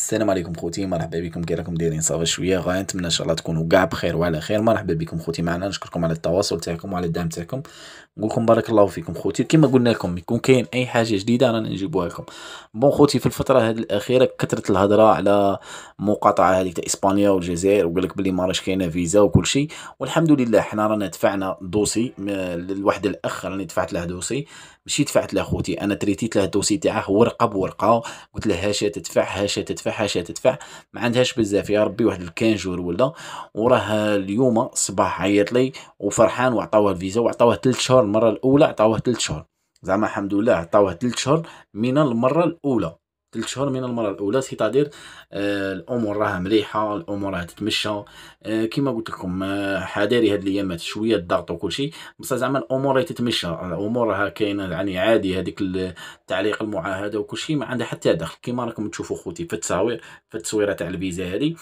السلام عليكم خوتي مرحبا بكم كي راكم دايرين صافي شويه غاية نتمنى ان شاء الله تكونوا كاع بخير وعلى خير مرحبا بكم خوتي معنا نشكركم على التواصل تاعكم وعلى الدعم تاعكم نقول لكم بارك الله فيكم خوتي كما قلنا لكم يكون كاين اي حاجه جديده رانا نجيبوها لكم بون خوتي في الفتره هذه الاخيره كثرت الهضره على مقاطعه هذيك تاع اسبانيا والجزائر وقال لك بلي ما راش كاينه فيزا وكل شيء والحمد لله حنا رانا دفعنا دوسي لواحد الاخ راني دفعت له دوسي ماشي دفعت له خوتي انا تريتيت له الدوسي تاعه ورقه بورقه قلت له هاشا تدفع هاشا تدفع تدفع حاشا تدفع ما عندهاش بزاف يا ربي واحد الكانجور ولا وراه اليوم صباح عيط لي وفرحان وعطاوه الفيزا وعطاوه ثلاث شهور المره الاولى عطاوه ثلاث شهور زعما الحمد لله عطاوه ثلاث شهور من المره الاولى ثلاث شهور من المره الاولى سي تادير آه، الامور راه مليحه الامور راه تتمشى آه كما قلت لكم آه، حذاري هاد الايامات شويه الضغط وكل شيء بصح زعما الامور راهي تتمشى الامور راه كاينه يعني عادي هذيك التعليق المعاهده وكل شيء ما عندها حتى دخل كما راكم تشوفوا خوتي في التصاوير في التصويره تاع الفيزا هذه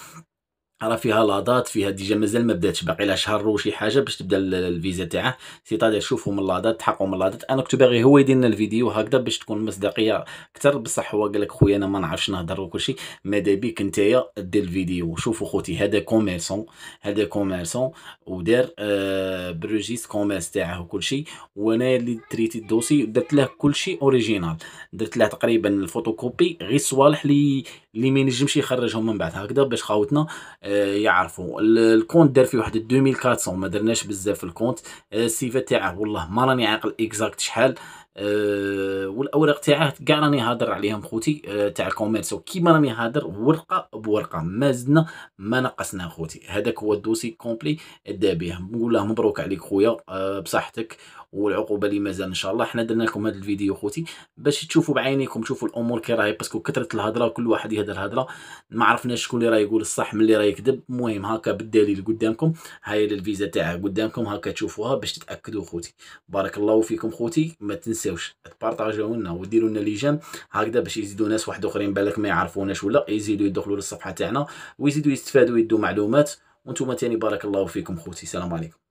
راه فيها لادات فيها ديجا مازال ما بداتش باقي لها شهر وشي حاجه باش تبدا الفيزا تاعه سيتادير شوفوا من لادات تحققوا من لادات انا كنت باغي هو يدير لنا الفيديو هكذا باش تكون مصداقيه اكثر بصح هو قال لك خويا انا ما نعرفش نهضر وكلشي ماذا بيك نتايا دير الفيديو شوفوا خوتي هذا كوميرسون هذا كوميرسون ودار آه بروجيس كوميرس تاعه وكلشي وانا اللي تريتي الدوسي درت له كلشي اوريجينال درت له تقريبا الفوتوكوبي غير الصوالح اللي اللي ما ينجمش يخرجهم من بعد هكذا باش خاوتنا آه، يعرفوا الكونت دار فيه واحد 2400 ما درناش بزاف في الكونت آه، السيفه تاعه والله ما راني عاقل اكزاكت شحال أه، والاوراق تاعه كاع راني هادر عليهم خوتي أه، تاع الكوميرس كيما راني هادر ورقه بورقه ما زدنا ما نقصنا خوتي هذاك هو الدوسي كومبلي ادا به نقول له مبروك عليك خويا أه، بصحتك والعقوبه اللي مازال ان شاء الله حنا درنا لكم هذا الفيديو خوتي باش تشوفوا بعينيكم تشوفوا الامور كي راهي باسكو كثره الهضره كل واحد يهدر هضره ما عرفناش شكون اللي راه يقول الصح من اللي راه يكذب المهم هكا بالدليل قدامكم هي الفيزا تاعه قدامكم هكا تشوفوها باش تتاكدوا خوتي بارك الله فيكم خوتي ما تنسى تنساوش تبارطاجيو لنا وديروا لنا لي جيم هكذا باش يزيدوا ناس واحد اخرين بالك ما يعرفوناش ولا يزيدوا يدخلوا للصفحه تاعنا ويزيدوا يستفادوا يدوا معلومات وانتم تاني بارك الله فيكم خوتي السلام عليكم